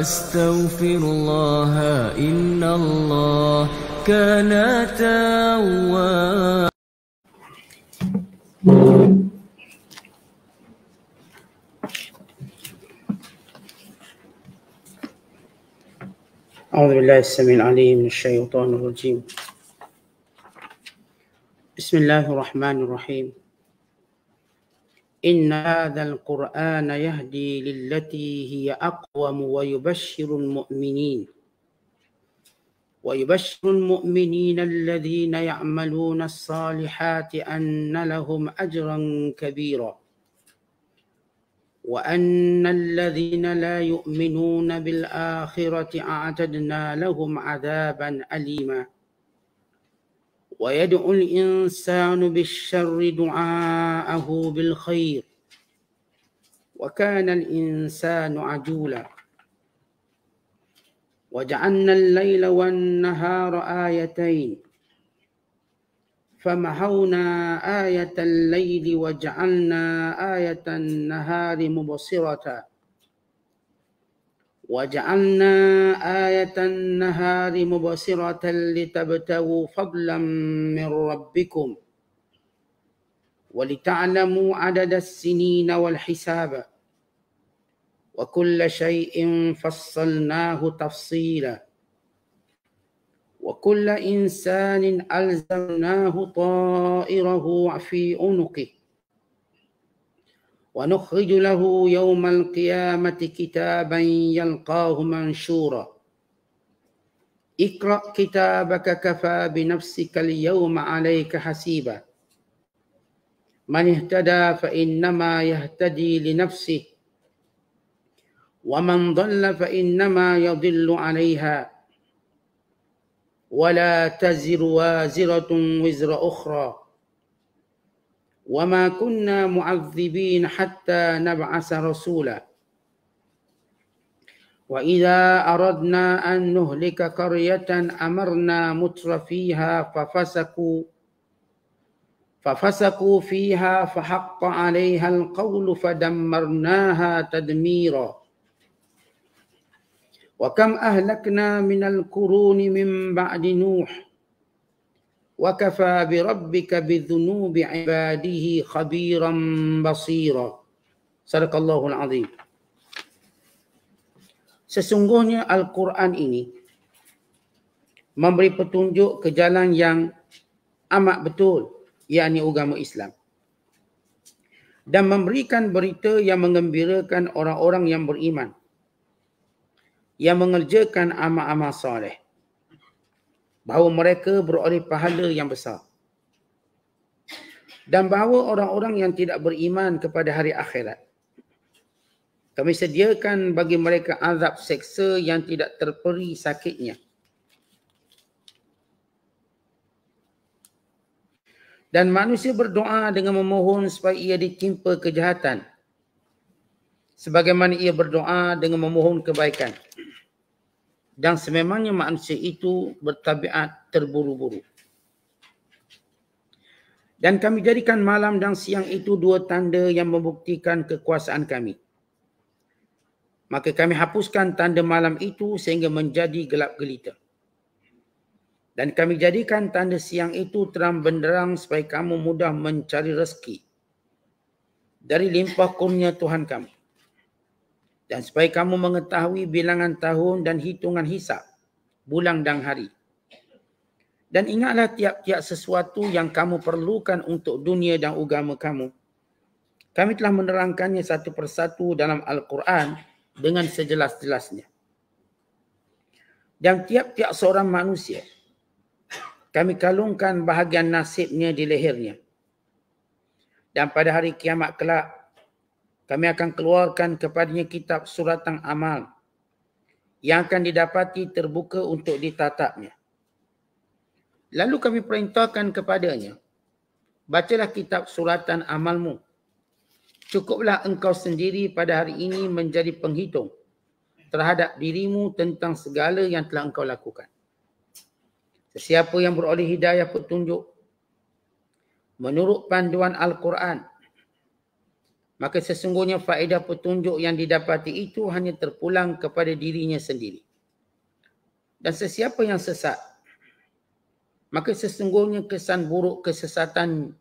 وأستغفر الله إن الله كان توابا أعوذ بالله السميع العليم من الشيطان الرجيم بسم الله الرحمن الرحيم إن هذا القرآن يهدي للتي هي أقوم ويبشر المؤمنين ويبشر المؤمنين الذين يعملون الصالحات أن لهم أجرا كبيرا وأن الذين لا يؤمنون بالآخرة أعتدنا لهم عذابا أليماً ويدعو الإنسان بالشر دعاءه بالخير وكان الإنسان عجولا وجعلنا الليل والنهار آيتين فمحونا آية الليل وجعلنا آية النهار مبصرة وجعلنا آية النهار مبصرة لتبتغوا فضلا من ربكم ولتعلموا عدد السنين والحساب وكل شيء فصلناه تفصيلا وكل إنسان ألزمناه طائره في عنقه ونخرج له يوم القيامة كتابا يلقاه منشورا اقرأ كتابك كفى بنفسك اليوم عليك حسيبا من اهتدى فإنما يهتدي لنفسه ومن ضل فإنما يضل عليها ولا تزر وازرة وزر أخرى وما كنا معذبين حتى نبعث رسولا وإذا أردنا أن نهلك قرية أمرنا متر فيها ففسقوا ففسقوا فيها فحق عليها القول فدمرناها تدميرا وكم أهلكنا من القرون من بعد نوح وكفى بربك بذنوب عباده خبيرا بصيرا صدق الله العظيم Sesungguhnya Al-Quran ini memberi petunjuk ke jalan yang amat betul, yakni agama Islam. Dan memberikan berita yang mengembirakan orang-orang yang beriman. Yang mengerjakan amal-amal soleh bahawa mereka beroleh pahala yang besar dan bahawa orang-orang yang tidak beriman kepada hari akhirat kami sediakan bagi mereka azab seksa yang tidak terperi sakitnya dan manusia berdoa dengan memohon supaya ia ditimpa kejahatan sebagaimana ia berdoa dengan memohon kebaikan dan sememangnya manusia itu bertabiat terburu-buru. Dan kami jadikan malam dan siang itu dua tanda yang membuktikan kekuasaan kami. Maka kami hapuskan tanda malam itu sehingga menjadi gelap gelita. Dan kami jadikan tanda siang itu terang benderang supaya kamu mudah mencari rezeki dari limpah kurnia Tuhan kami dan supaya kamu mengetahui bilangan tahun dan hitungan hisap, bulan dan hari. Dan ingatlah tiap-tiap sesuatu yang kamu perlukan untuk dunia dan agama kamu. Kami telah menerangkannya satu persatu dalam Al-Quran dengan sejelas-jelasnya. Dan tiap-tiap seorang manusia, kami kalungkan bahagian nasibnya di lehernya. Dan pada hari kiamat kelak, kami akan keluarkan kepadanya kitab suratan amal yang akan didapati terbuka untuk ditatapnya. Lalu kami perintahkan kepadanya, bacalah kitab suratan amalmu. Cukuplah engkau sendiri pada hari ini menjadi penghitung terhadap dirimu tentang segala yang telah engkau lakukan. Siapa yang beroleh hidayah petunjuk menurut panduan Al-Quran maka sesungguhnya faedah petunjuk yang didapati itu hanya terpulang kepada dirinya sendiri. Dan sesiapa yang sesat, maka sesungguhnya kesan buruk kesesatan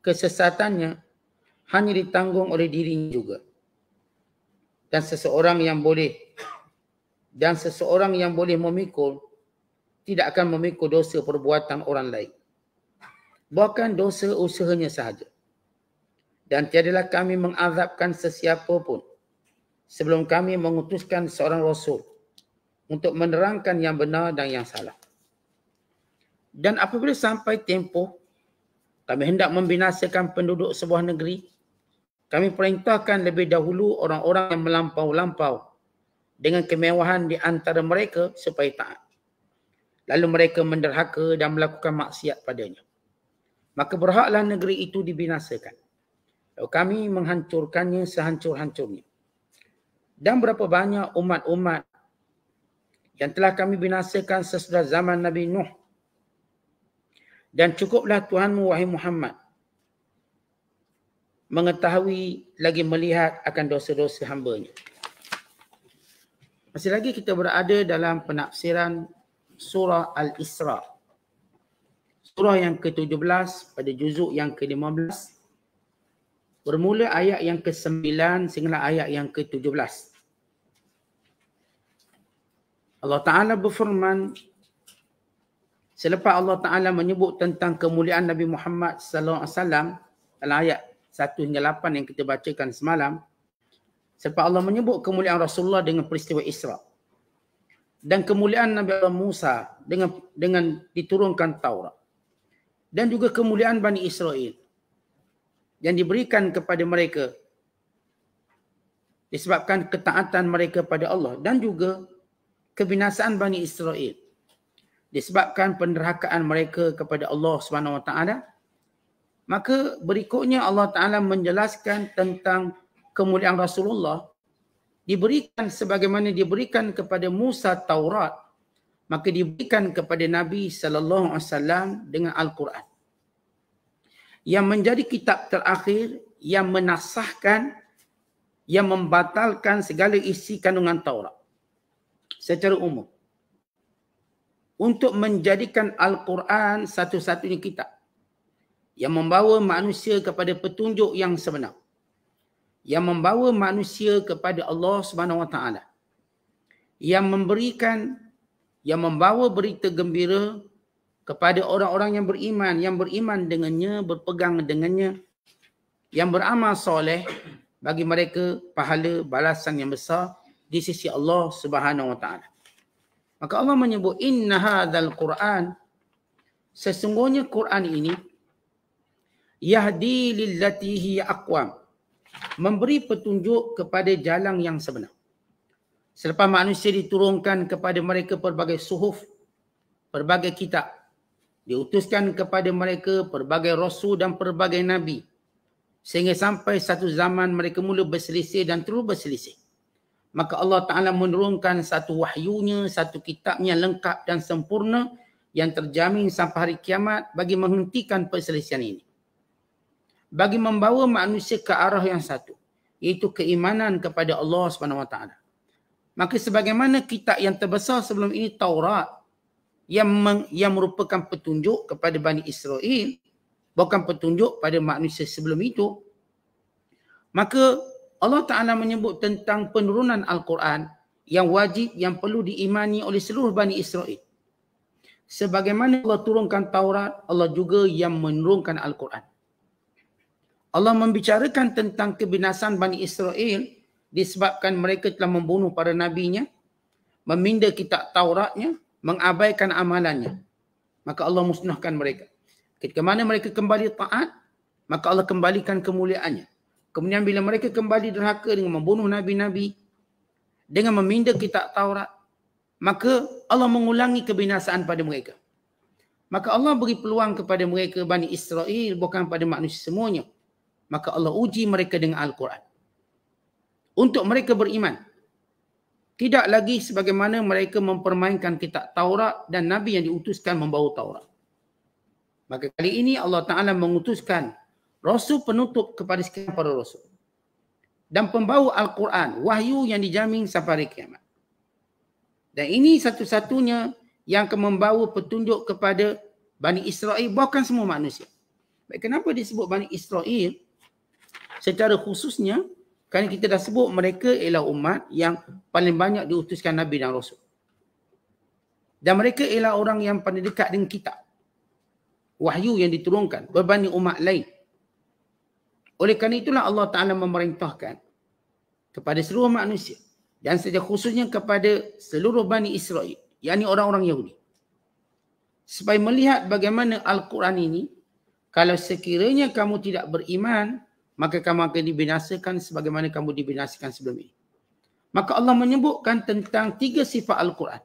kesesatannya hanya ditanggung oleh dirinya juga. Dan seseorang yang boleh dan seseorang yang boleh memikul tidak akan memikul dosa perbuatan orang lain. Bahkan dosa usahanya sahaja dan tiadalah kami mengazabkan sesiapa pun sebelum kami mengutuskan seorang rasul untuk menerangkan yang benar dan yang salah. Dan apabila sampai tempoh kami hendak membinasakan penduduk sebuah negeri, kami perintahkan lebih dahulu orang-orang yang melampau-lampau dengan kemewahan di antara mereka supaya taat. Lalu mereka menderhaka dan melakukan maksiat padanya. Maka berhaklah negeri itu dibinasakan kami menghancurkannya sehancur-hancurnya. Dan berapa banyak umat-umat yang telah kami binasakan sesudah zaman Nabi Nuh. Dan cukuplah Tuhanmu wahai Muhammad mengetahui lagi melihat akan dosa-dosa hambanya. Masih lagi kita berada dalam penafsiran surah Al-Isra. Surah yang ke-17 pada juzuk yang ke-15 Bermula ayat yang ke-9 sehingga ayat yang ke-17. Allah Ta'ala berfirman selepas Allah Ta'ala menyebut tentang kemuliaan Nabi Muhammad sallallahu SAW dalam ayat 1 hingga 8 yang kita bacakan semalam. Selepas Allah menyebut kemuliaan Rasulullah dengan peristiwa Isra dan kemuliaan Nabi Allah Musa dengan dengan diturunkan Taurat dan juga kemuliaan Bani Israel yang diberikan kepada mereka disebabkan ketaatan mereka pada Allah dan juga kebinasaan Bani Israel disebabkan penderhakaan mereka kepada Allah Subhanahu Wa Taala maka berikutnya Allah Taala menjelaskan tentang kemuliaan Rasulullah diberikan sebagaimana diberikan kepada Musa Taurat maka diberikan kepada Nabi sallallahu alaihi wasallam dengan Al-Quran yang menjadi kitab terakhir yang menasahkan yang membatalkan segala isi kandungan Taurat secara umum untuk menjadikan Al-Quran satu-satunya kitab yang membawa manusia kepada petunjuk yang sebenar yang membawa manusia kepada Allah Subhanahu Wa Taala yang memberikan yang membawa berita gembira kepada orang-orang yang beriman, yang beriman dengannya, berpegang dengannya, yang beramal soleh bagi mereka pahala balasan yang besar di sisi Allah Subhanahu Wa Taala. Maka Allah menyebut inna hadzal Quran sesungguhnya Quran ini yahdi lillati hi memberi petunjuk kepada jalan yang sebenar. Selepas manusia diturunkan kepada mereka pelbagai suhuf, pelbagai kitab, diutuskan kepada mereka pelbagai rasul dan pelbagai nabi sehingga sampai satu zaman mereka mula berselisih dan terus berselisih maka Allah Taala menurunkan satu wahyunya satu kitabnya lengkap dan sempurna yang terjamin sampai hari kiamat bagi menghentikan perselisihan ini bagi membawa manusia ke arah yang satu iaitu keimanan kepada Allah Subhanahu Wa Taala maka sebagaimana kitab yang terbesar sebelum ini Taurat yang meng, yang merupakan petunjuk kepada Bani Israel bukan petunjuk pada manusia sebelum itu maka Allah Taala menyebut tentang penurunan al-Quran yang wajib yang perlu diimani oleh seluruh Bani Israel sebagaimana Allah turunkan Taurat Allah juga yang menurunkan al-Quran Allah membicarakan tentang kebinasan Bani Israel disebabkan mereka telah membunuh para nabinya meminda kitab Tauratnya mengabaikan amalannya maka Allah musnahkan mereka ketika mana mereka kembali taat maka Allah kembalikan kemuliaannya kemudian bila mereka kembali derhaka dengan membunuh nabi-nabi dengan meminda kitab Taurat maka Allah mengulangi kebinasaan pada mereka maka Allah beri peluang kepada mereka Bani Israel bukan pada manusia semuanya maka Allah uji mereka dengan Al-Quran untuk mereka beriman tidak lagi sebagaimana mereka mempermainkan kitab Taurat dan Nabi yang diutuskan membawa Taurat. Maka kali ini Allah Ta'ala mengutuskan Rasul penutup kepada sekian para Rasul. Dan pembawa Al-Quran, wahyu yang dijamin sampai kiamat. Dan ini satu-satunya yang akan membawa petunjuk kepada Bani Israel, bahkan semua manusia. Baik, kenapa disebut Bani Israel? Secara khususnya, kerana kita dah sebut mereka ialah umat yang paling banyak diutuskan Nabi dan Rasul. Dan mereka ialah orang yang paling dekat dengan kita. Wahyu yang diturunkan berbanding umat lain. Oleh kerana itulah Allah Ta'ala memerintahkan kepada seluruh manusia dan sejak khususnya kepada seluruh Bani Israel, yakni orang-orang Yahudi. Supaya melihat bagaimana Al-Quran ini, kalau sekiranya kamu tidak beriman maka kamu akan dibinasakan sebagaimana kamu dibinasakan sebelum ini. Maka Allah menyebutkan tentang tiga sifat Al-Quran.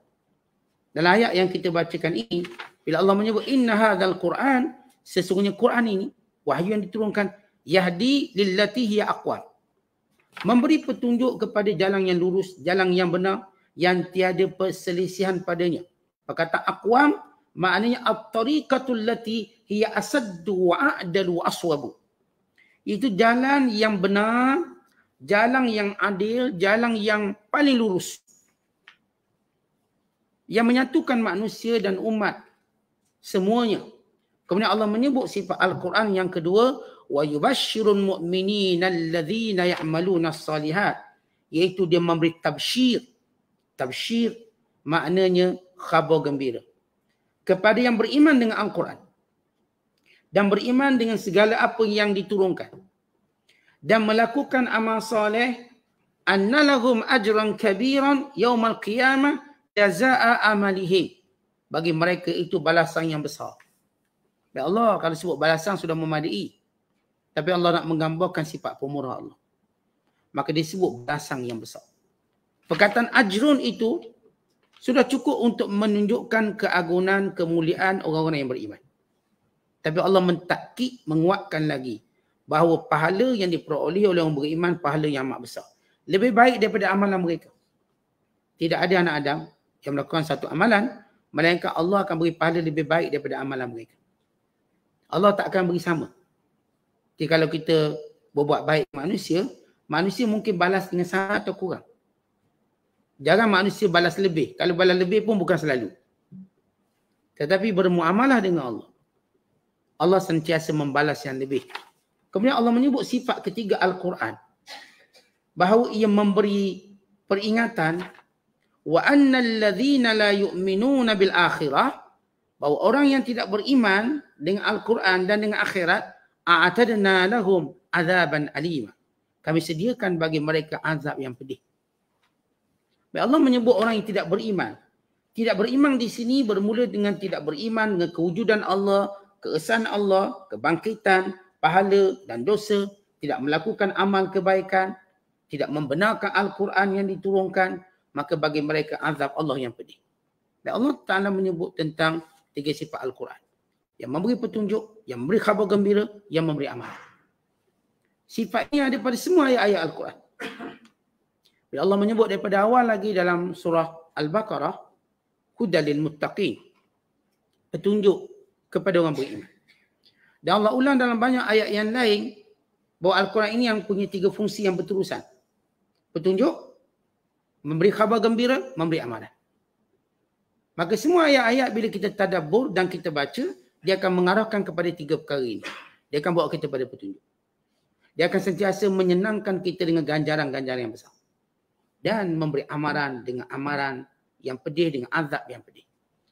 Dalam ayat yang kita bacakan ini, bila Allah menyebut inna hadzal Quran, sesungguhnya Quran ini wahyu yang diturunkan yahdi lillati hiya aqwa. Memberi petunjuk kepada jalan yang lurus, jalan yang benar yang tiada perselisihan padanya. Perkataan aqwam maknanya at-tariqatul lati hiya asaddu wa a'dalu aswabu itu jalan yang benar, jalan yang adil, jalan yang paling lurus. Yang menyatukan manusia dan umat semuanya. Kemudian Allah menyebut sifat Al-Quran yang kedua, wa yubashshirul mu'minina alladhina ya'maluna as-salihat, iaitu dia memberi tabsyir. Tabsyir maknanya khabar gembira. Kepada yang beriman dengan Al-Quran, dan beriman dengan segala apa yang diturunkan dan melakukan amal soleh annalahum ajran kabiran yaumal qiyamah jazaa'a amalihi bagi mereka itu balasan yang besar Ya Allah kalau sebut balasan sudah memadai tapi Allah nak menggambarkan sifat pemurah Allah maka disebut balasan yang besar perkataan ajrun itu sudah cukup untuk menunjukkan keagungan kemuliaan orang-orang yang beriman tapi Allah mentakik, menguatkan lagi bahawa pahala yang diperoleh oleh orang beriman, pahala yang amat besar. Lebih baik daripada amalan mereka. Tidak ada anak Adam yang melakukan satu amalan, melainkan Allah akan beri pahala lebih baik daripada amalan mereka. Allah tak akan beri sama. Jadi kalau kita berbuat baik manusia, manusia mungkin balas dengan sangat atau kurang. Jangan manusia balas lebih. Kalau balas lebih pun bukan selalu. Tetapi bermuamalah dengan Allah. Allah sentiasa membalas yang lebih. Kemudian Allah menyebut sifat ketiga Al-Quran. Bahawa ia memberi peringatan wa anna alladhina la yu'minuna bil akhirah bahawa orang yang tidak beriman dengan Al-Quran dan dengan akhirat a'tadna lahum azaban alima. Kami sediakan bagi mereka azab yang pedih. Baik Allah menyebut orang yang tidak beriman. Tidak beriman di sini bermula dengan tidak beriman dengan kewujudan Allah, keesaan Allah, kebangkitan, pahala dan dosa, tidak melakukan amal kebaikan, tidak membenarkan Al-Quran yang diturunkan, maka bagi mereka azab Allah yang pedih. Dan Allah Ta'ala menyebut tentang tiga sifat Al-Quran. Yang memberi petunjuk, yang memberi khabar gembira, yang memberi amal. Sifat ini ada pada semua ayat-ayat Al-Quran. Bila Allah menyebut daripada awal lagi dalam surah Al-Baqarah, kudalil Muttaqin. Petunjuk kepada orang beriman. Dan Allah ulang dalam banyak ayat yang lain bahawa Al-Quran ini yang punya tiga fungsi yang berterusan. Petunjuk, memberi khabar gembira, memberi amanah. Maka semua ayat-ayat bila kita tadabur dan kita baca, dia akan mengarahkan kepada tiga perkara ini. Dia akan bawa kita pada petunjuk. Dia akan sentiasa menyenangkan kita dengan ganjaran-ganjaran yang besar. Dan memberi amaran dengan amaran yang pedih dengan azab yang pedih.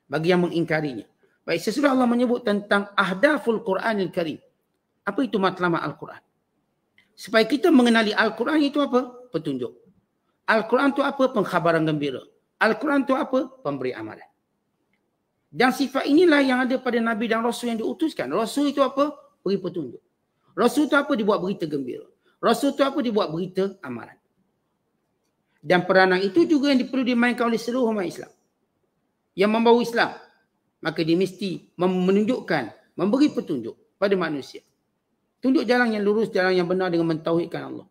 Bagi yang mengingkarinya. Baik, sesudah Allah menyebut tentang ahdaful yang Karim. Apa itu matlamat Al-Quran? Supaya kita mengenali Al-Quran itu apa? Petunjuk. Al-Quran itu apa? Pengkhabaran gembira. Al-Quran itu apa? Pemberi amalan. Dan sifat inilah yang ada pada Nabi dan Rasul yang diutuskan. Rasul itu apa? Beri petunjuk. Rasul itu apa? Dibuat berita gembira. Rasul itu apa? Dibuat berita amalan. Dan peranan itu juga yang perlu dimainkan oleh seluruh umat Islam. Yang membawa Islam maka dia mesti menunjukkan, memberi petunjuk pada manusia. Tunjuk jalan yang lurus, jalan yang benar dengan mentauhidkan Allah.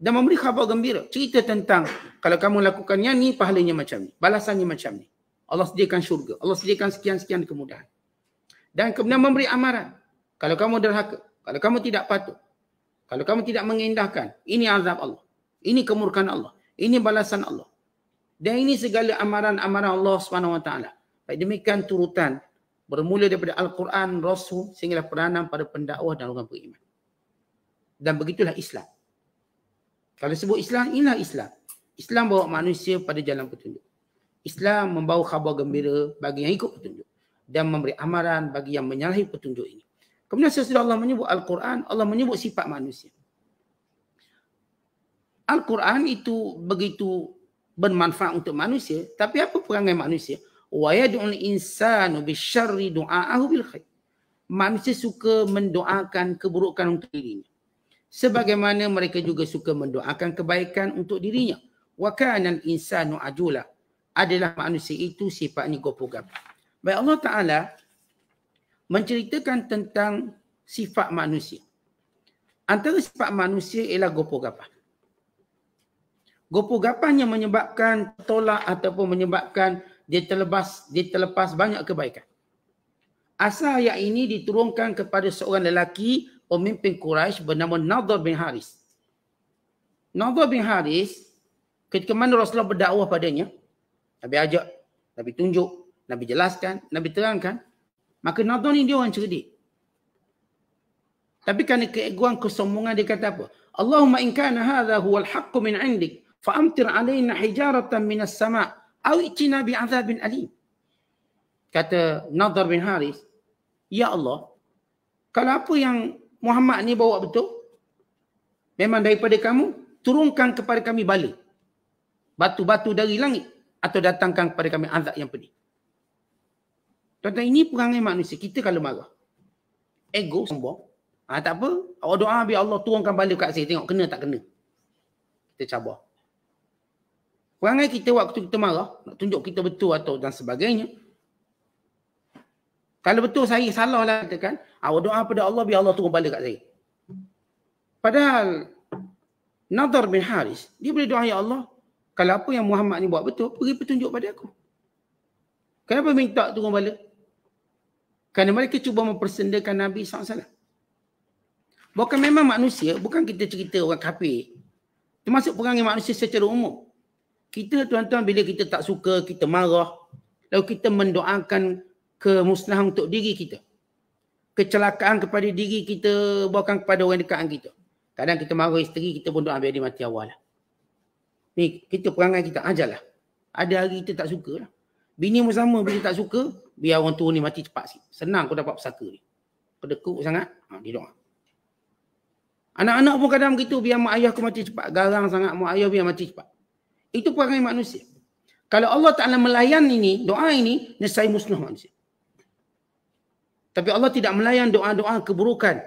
Dan memberi khabar gembira, cerita tentang kalau kamu lakukan yang ni pahalanya macam ni, balasannya macam ni. Allah sediakan syurga, Allah sediakan sekian-sekian kemudahan. Dan kemudian memberi amaran. Kalau kamu derhaka, kalau kamu tidak patuh, kalau kamu tidak mengindahkan, ini azab Allah. Ini kemurkan Allah. Ini balasan Allah. Dan ini segala amaran-amaran Allah SWT. Baik, demikian turutan bermula daripada Al-Quran, Rasul sehinggalah peranan pada pendakwah dan orang beriman. Dan begitulah Islam. Kalau sebut Islam, inilah Islam. Islam bawa manusia pada jalan petunjuk. Islam membawa khabar gembira bagi yang ikut petunjuk. Dan memberi amaran bagi yang menyalahi petunjuk ini. Kemudian sesudah Allah menyebut Al-Quran, Allah menyebut sifat manusia. Al-Quran itu begitu bermanfaat untuk manusia. Tapi apa perangai manusia? wa yad'ul insanu bisyarri du'aahu bil khair. Manusia suka mendoakan keburukan untuk dirinya. Sebagaimana mereka juga suka mendoakan kebaikan untuk dirinya. Wa kana insanu ajula. Adalah manusia itu sifatnya gopogapa. Baik Allah Taala menceritakan tentang sifat manusia. Antara sifat manusia ialah gopogapa. Gopogapanya menyebabkan tolak ataupun menyebabkan dia terlepas dia terlepas banyak kebaikan. Asal ayat ini diturunkan kepada seorang lelaki pemimpin Quraisy bernama Nadhr bin Haris. Nadhr bin Haris ketika mana Rasulullah berdakwah padanya, Nabi ajak, Nabi tunjuk, Nabi jelaskan, Nabi terangkan, maka Nadhr ni dia orang cerdik. Tapi kerana keeguan kesombongan dia kata apa? Allahumma in kana hadha huwa al-haqq min 'indik fa amtir 'alaina hijaratan min as-sama' Au itina bi bin Ali Kata Nadar bin Haris, Ya Allah, kalau apa yang Muhammad ni bawa betul, memang daripada kamu, turunkan kepada kami bala. Batu-batu dari langit atau datangkan kepada kami azab yang pedih. Tuan-tuan, ini perangai manusia. Kita kalau marah, ego sombong, ha, tak apa, awak doa biar Allah turunkan bala kat saya, tengok kena tak kena. Kita cabar. Perangai kita waktu kita marah, nak tunjuk kita betul atau dan sebagainya. Kalau betul saya salah lah kan, awak ah, doa pada Allah biar Allah turun balik kat saya. Padahal Nadar bin Haris, dia boleh doa ya Allah, kalau apa yang Muhammad ni buat betul, beri petunjuk pada aku. Kenapa minta turun balik? Kerana mereka cuba mempersendakan Nabi SAW. Bukan memang manusia, bukan kita cerita orang kafir. Termasuk perangai manusia secara umum. Kita tuan-tuan bila kita tak suka, kita marah, lalu kita mendoakan kemusnahan untuk diri kita. Kecelakaan kepada diri kita, bahkan kepada orang dekat kita. Kadang kita marah isteri, kita pun doa biar dia mati awal. Lah. Ni, kita perangai kita, lah Ada hari kita tak suka lah. Bini pun sama, bila tak suka, biar orang tua ni mati cepat sikit. Senang kau dapat pesaka ni. Kau dekuk sangat, ha, dia doa. Anak-anak pun kadang begitu, biar mak ayah kau mati cepat. Garang sangat, mak ayah biar mati cepat. Itu perangai manusia. Kalau Allah Ta'ala melayan ini, doa ini, nesai musnah manusia. Tapi Allah tidak melayan doa-doa keburukan.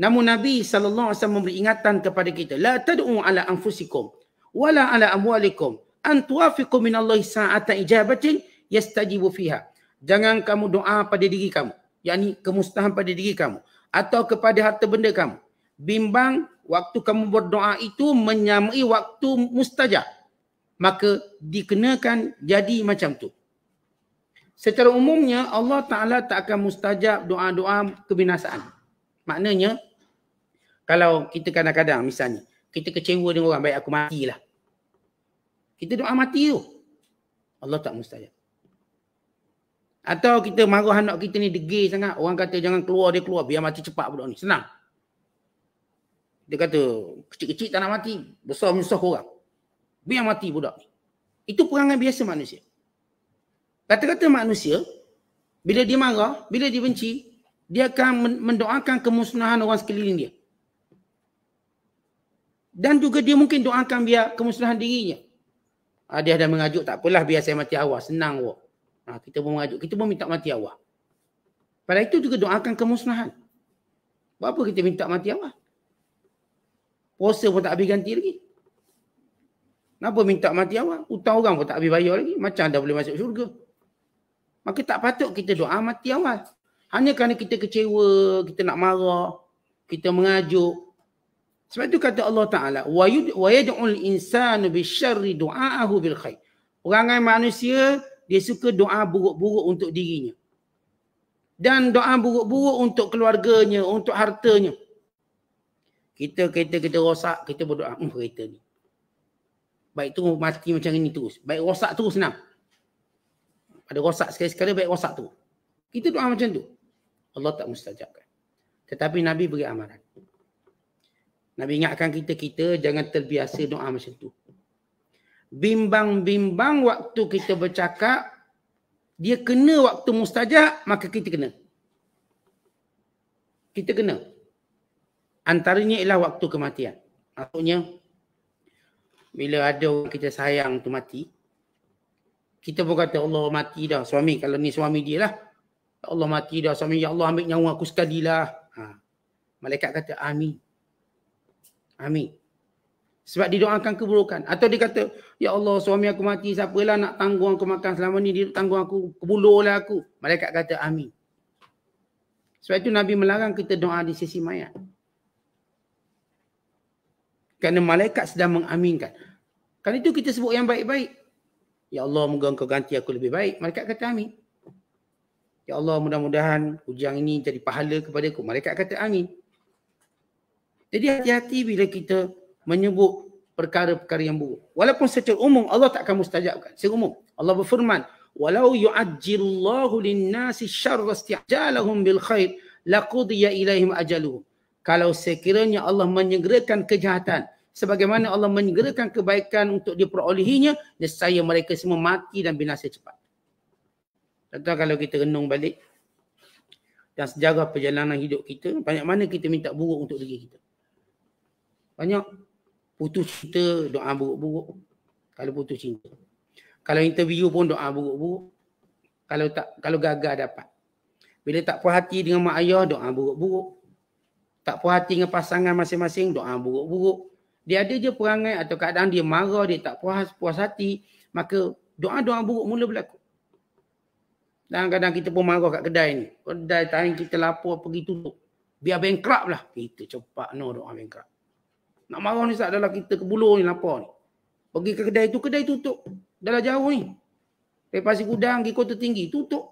Namun Nabi SAW memberi ingatan kepada kita. La tad'u ala anfusikum. Wala ala amwalikum. Antuafiku minallahi sa'ata ijabatin yastajibu fiha. Jangan kamu doa pada diri kamu. Yang ini kemustahan pada diri kamu. Atau kepada harta benda kamu bimbang waktu kamu berdoa itu menyamai waktu mustajab. Maka dikenakan jadi macam tu. Secara umumnya Allah Ta'ala tak akan mustajab doa-doa kebinasaan. Maknanya kalau kita kadang-kadang misalnya kita kecewa dengan orang baik aku matilah. Kita doa mati tu. Allah tak mustajab. Atau kita marah anak kita ni degil sangat. Orang kata jangan keluar dia keluar. Biar mati cepat pula ni. Senang. Dia kata, kecil-kecil tak nak mati, besar menyusah korang. Biar mati budak ni. Itu perangai biasa manusia. Kata-kata manusia, bila dia marah, bila dia benci, dia akan mendoakan kemusnahan orang sekeliling dia. Dan juga dia mungkin doakan biar kemusnahan dirinya. Ah, dia dah mengajuk, tak apalah biar saya mati awal. Senang kok. Ah, kita pun mengajuk, kita pun minta mati awal. Pada itu juga doakan kemusnahan. Buat apa kita minta mati awal? Puasa pun tak habis ganti lagi. Kenapa minta mati awal? Hutang orang pun tak habis bayar lagi. Macam dah boleh masuk syurga. Maka tak patut kita doa mati awal. Hanya kerana kita kecewa, kita nak marah, kita mengajuk. Sebab itu kata Allah Ta'ala, وَيَدْعُوا الْإِنسَانُ بِشَرِّ دُعَاهُ بِالْخَيْرِ Orang manusia, dia suka doa buruk-buruk untuk dirinya. Dan doa buruk-buruk untuk keluarganya, untuk hartanya. Kita kereta kita rosak, kita berdoa, ah, hmm, kereta ni. Baik tu mati macam ini terus. Baik rosak terus senang. Ada rosak sekali-sekala, baik rosak tu. Kita doa macam tu. Allah tak mustajabkan. Tetapi Nabi beri amaran. Nabi ingatkan kita, kita jangan terbiasa doa macam tu. Bimbang-bimbang waktu kita bercakap, dia kena waktu mustajab, maka kita kena. Kita kena antaranya ialah waktu kematian. Maksudnya bila ada orang kita sayang tu mati, kita pun kata Allah mati dah suami kalau ni suami dia lah. Ya Allah mati dah suami ya Allah ambil nyawa aku sekali lah. Ha. Malaikat kata amin. Amin. Sebab didoakan keburukan. Atau dia kata, Ya Allah, suami aku mati, siapalah nak tanggung aku makan selama ni, dia tanggung aku, kebulurlah aku. Malaikat kata, amin. Sebab itu Nabi melarang kita doa di sisi mayat kerana malaikat sedang mengaminkan. Kan itu kita sebut yang baik-baik. Ya Allah, moga engkau ganti aku lebih baik. Malaikat kata amin. Ya Allah, mudah-mudahan ujian ini jadi pahala kepada aku. Malaikat kata amin. Jadi hati-hati bila kita menyebut perkara-perkara yang buruk. Walaupun secara umum Allah tak akan mustajabkan. Secara umum Allah berfirman, "Walau yu'ajjilullahu lin-nasi syarra isti'jalahum bil khair, laqudiya ilaihim ajaluhum." kalau sekiranya Allah menyegerakan kejahatan sebagaimana Allah menyegerakan kebaikan untuk diperolehinya nescaya mereka semua mati dan binasa cepat contoh kalau kita renung balik dan sejarah perjalanan hidup kita banyak mana kita minta buruk untuk diri kita banyak putus cinta doa buruk-buruk kalau putus cinta kalau interview pun doa buruk-buruk kalau tak kalau gagal dapat bila tak puas hati dengan mak ayah doa buruk-buruk tak puas hati dengan pasangan masing-masing, doa buruk-buruk. Dia ada je perangai atau kadang dia marah, dia tak puas, puas hati. Maka doa-doa buruk mula berlaku. Dan kadang kita pun marah kat kedai ni. Kedai tahan kita lapor pergi tutup. Biar bankrupt lah. Kita cepat no doa bankrupt. Nak marah ni sebab dalam kita kebulur ni lapor ni. Pergi ke kedai tu, kedai tutup. Dalam jauh ni. Lepas gudang, pergi kota tinggi, tutup.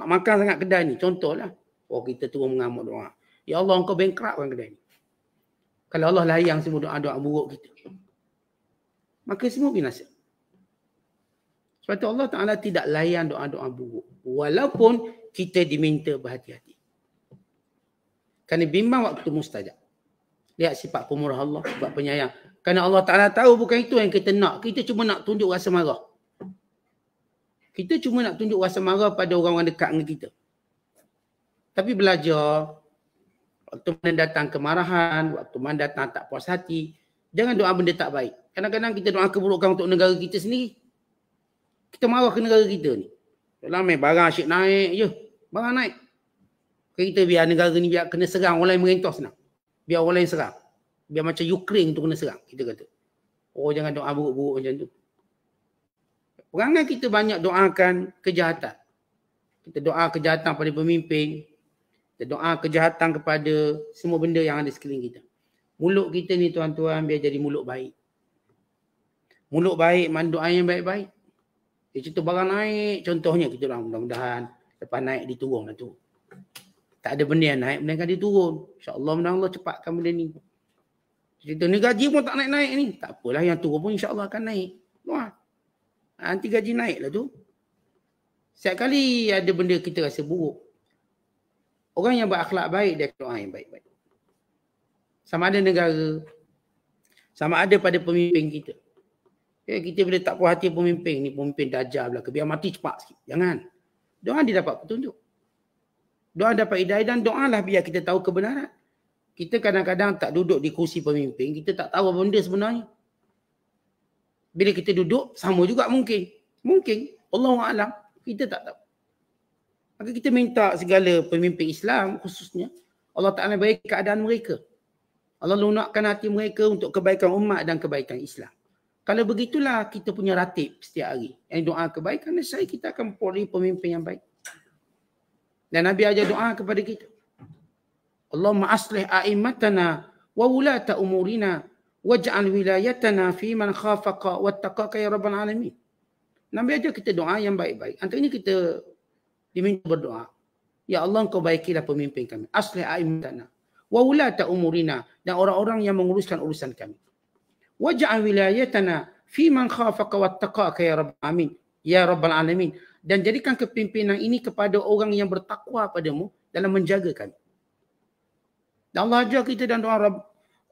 Nak makan sangat kedai ni, contohlah. Oh kita turun mengamuk doa. Ya Allah engkau bankruptkan kedai ni. Kalau Allah layang semua doa-doa buruk kita. Maka semua binasa. Sebab tu Allah Ta'ala tidak layan doa-doa buruk. Walaupun kita diminta berhati-hati. Kerana bimbang waktu mustajab. Lihat sifat pemurah Allah, sifat penyayang. Kerana Allah Ta'ala tahu bukan itu yang kita nak. Kita cuma nak tunjuk rasa marah. Kita cuma nak tunjuk rasa marah pada orang-orang dekat dengan kita. Tapi belajar, waktu mana datang kemarahan, waktu mana datang tak puas hati, jangan doa benda tak baik. Kadang-kadang kita doa keburukan untuk negara kita sendiri. Kita marah ke negara kita ni. Lama barang asyik naik je. Barang naik. Kita biar negara ni biar kena serang orang lain merintah senang. Biar orang lain serang. Biar macam Ukraine tu kena serang. Kita kata. Oh jangan doa buruk-buruk macam tu. Perangai kita banyak doakan kejahatan. Kita doa kejahatan pada pemimpin kita doa kejahatan kepada semua benda yang ada sekeliling kita. Mulut kita ni tuan-tuan biar jadi mulut baik. Mulut baik, mandu doa yang baik-baik. Dia contoh barang naik, contohnya kita lah mudah-mudahan lepas naik diturun lah tu. Tak ada benda yang naik, benda yang dia turun. InsyaAllah benda Allah cepatkan benda ni. Cerita ni gaji pun tak naik-naik ni. Tak apalah yang turun pun insyaAllah akan naik. Doa. Nanti gaji naik lah tu. Setiap kali ada benda kita rasa buruk, Orang yang berakhlak baik dia doa yang baik-baik. Sama ada negara, sama ada pada pemimpin kita. Okay, ya, kita boleh tak puas hati pemimpin, ni pemimpin dajah belaka, biar mati cepat sikit. Jangan. Doa dia dapat petunjuk. Doa dapat idai dan doa lah biar kita tahu kebenaran. Kita kadang-kadang tak duduk di kursi pemimpin, kita tak tahu apa benda sebenarnya. Bila kita duduk, sama juga mungkin. Mungkin. Allah Alam, kita tak tahu. Maka kita minta segala pemimpin Islam khususnya Allah Ta'ala baik keadaan mereka. Allah lunakkan hati mereka untuk kebaikan umat dan kebaikan Islam. Kalau begitulah kita punya ratib setiap hari. Yang doa kebaikan saya kita akan mempunyai pemimpin yang baik. Dan Nabi ajar doa kepada kita. Allah ma'aslih a'immatana wa wulata umurina waj'al wilayatana fi man khafaqa wattaqaka ya rabbal alamin. Nabi ajar kita doa yang baik-baik. ini kita diminta berdoa. Ya Allah, engkau baikilah pemimpin kami. Aslih a'imah tanah. Wa ulata umurina. Dan orang-orang yang menguruskan urusan kami. Waja'an wilayatana fi man khafaka wa taqaka ya Rabbul Amin. Ya Rabbul Alamin. Dan jadikan kepimpinan ini kepada orang yang bertakwa padamu dalam menjaga kami. Dan Allah ajar kita dan doa Rabb.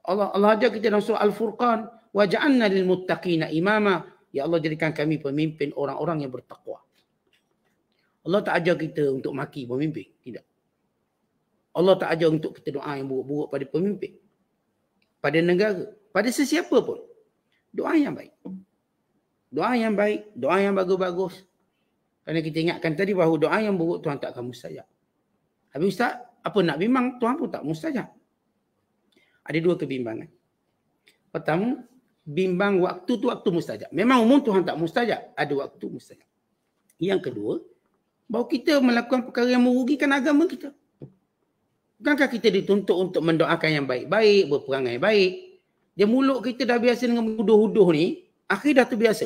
Allah, Allah ajar kita dalam surah Al-Furqan. Waja'anna lil muttaqina imama. Ya Allah jadikan kami pemimpin orang-orang yang bertakwa. Allah tak ajar kita untuk maki pemimpin. Tidak. Allah tak ajar untuk kita doa yang buruk-buruk pada pemimpin. Pada negara. Pada sesiapa pun. Doa yang baik. Doa yang baik. Doa yang bagus-bagus. Kerana kita ingatkan tadi bahawa doa yang buruk Tuhan tak akan mustajab. Habis Ustaz, apa nak bimbang Tuhan pun tak mustajab. Ada dua kebimbangan. Pertama, bimbang waktu tu waktu mustajab. Memang umum Tuhan tak mustajab. Ada waktu mustajab. Yang kedua, bahawa kita melakukan perkara yang merugikan agama kita. Bukankah kita dituntut untuk mendoakan yang baik-baik, berperangai yang baik. Dia mulut kita dah biasa dengan huduh-huduh ni, akhir dah terbiasa.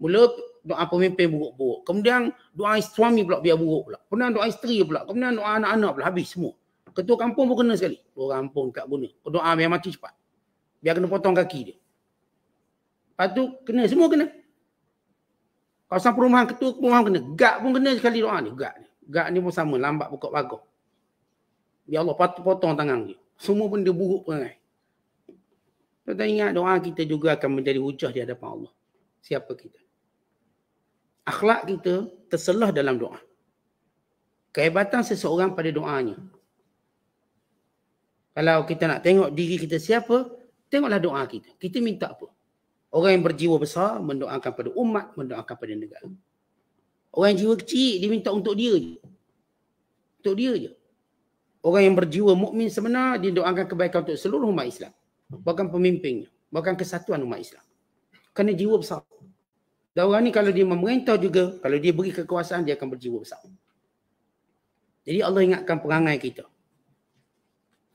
Mula doa pemimpin buruk-buruk. Kemudian doa suami pula biar buruk pula. Kemudian doa isteri pula. Kemudian doa anak-anak pula. Habis semua. Ketua kampung pun kena sekali. Orang kampung kat guna. Doa biar mati cepat. Biar kena potong kaki dia. Lepas tu kena. Semua kena. Kawasan perumahan ketua perumahan kena. Gak pun kena sekali doa ni. Gak ni. Gak ni pun sama. Lambat buka pagar. Ya Allah patut potong tangan dia. Semua benda buruk perangai. Kita ingat doa kita juga akan menjadi hujah di hadapan Allah. Siapa kita? Akhlak kita terselah dalam doa. Kehebatan seseorang pada doanya. Kalau kita nak tengok diri kita siapa, tengoklah doa kita. Kita minta apa? Orang yang berjiwa besar mendoakan pada umat, mendoakan pada negara. Orang yang jiwa kecil diminta untuk dia je. Untuk dia je. Orang yang berjiwa mukmin sebenar dia didoakan kebaikan untuk seluruh umat Islam. Bahkan pemimpinnya. Bahkan kesatuan umat Islam. Kerana jiwa besar. Dan orang ni kalau dia memerintah juga, kalau dia beri kekuasaan, dia akan berjiwa besar. Jadi Allah ingatkan perangai kita.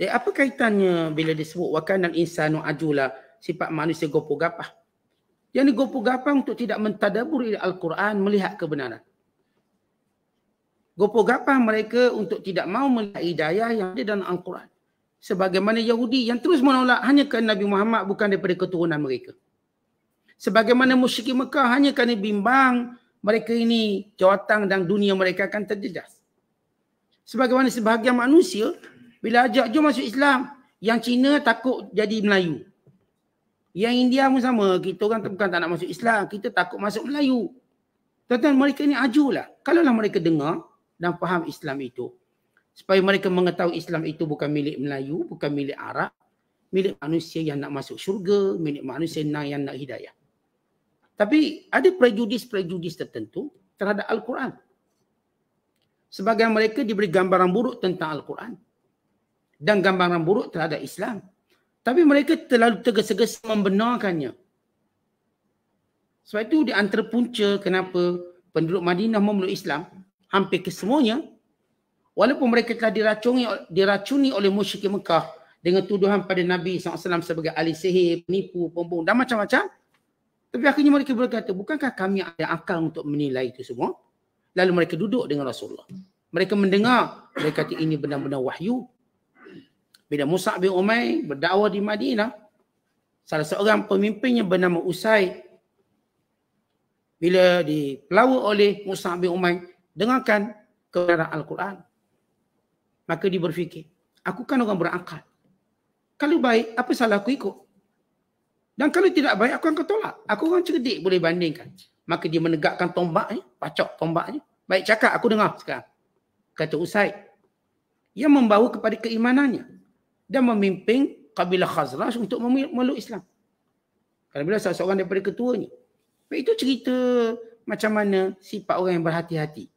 Jadi eh, apa kaitannya bila disebut wakanan insanu ajula sifat manusia gopoh gapah? Yang ini gopogapang untuk tidak mentadabur Al-Quran melihat kebenaran. Gopoh Gopogapang mereka untuk tidak mau melihat hidayah yang ada dalam Al-Quran. Sebagaimana Yahudi yang terus menolak hanya kerana Nabi Muhammad bukan daripada keturunan mereka. Sebagaimana musyriki Mekah hanya kerana bimbang mereka ini jawatan dan dunia mereka akan terjejas. Sebagaimana sebahagian manusia bila ajak jom masuk Islam yang Cina takut jadi Melayu. Yang India pun sama. Kita orang bukan tak nak masuk Islam. Kita takut masuk Melayu. Tuan-tuan, mereka ni ajulah. Kalaulah mereka dengar dan faham Islam itu. Supaya mereka mengetahui Islam itu bukan milik Melayu, bukan milik Arab. Milik manusia yang nak masuk syurga, milik manusia yang nak, yang nak hidayah. Tapi ada prejudis-prejudis tertentu terhadap Al-Quran. Sebagai mereka diberi gambaran buruk tentang Al-Quran. Dan gambaran buruk terhadap Islam. Tapi mereka terlalu tergesa-gesa membenarkannya. Sebab itu di antara punca kenapa penduduk Madinah memeluk Islam hampir kesemuanya walaupun mereka telah diracuni, diracuni oleh musyrik Mekah dengan tuduhan pada Nabi SAW sebagai ahli sihir, penipu, pembohong dan macam-macam. Tapi akhirnya mereka berkata, bukankah kami ada akal untuk menilai itu semua? Lalu mereka duduk dengan Rasulullah. Mereka mendengar, mereka kata ini benar-benar wahyu bila Musa bin Umay berdakwah di Madinah, salah seorang pemimpinnya bernama Usai. Bila dipelawa oleh Musa bin Umay, dengarkan kebenaran Al-Quran. Maka dia berfikir, aku kan orang berakal. Kalau baik, apa salah aku ikut? Dan kalau tidak baik, aku akan tolak. Aku orang cerdik boleh bandingkan. Maka dia menegakkan tombak ni, pacok tombak ni. Baik cakap, aku dengar sekarang. Kata Usaid. Yang membawa kepada keimanannya dan memimpin kabilah Khazraj untuk memeluk Islam. Kalau bila salah seorang daripada ketuanya. Baik itu cerita macam mana sifat orang yang berhati-hati.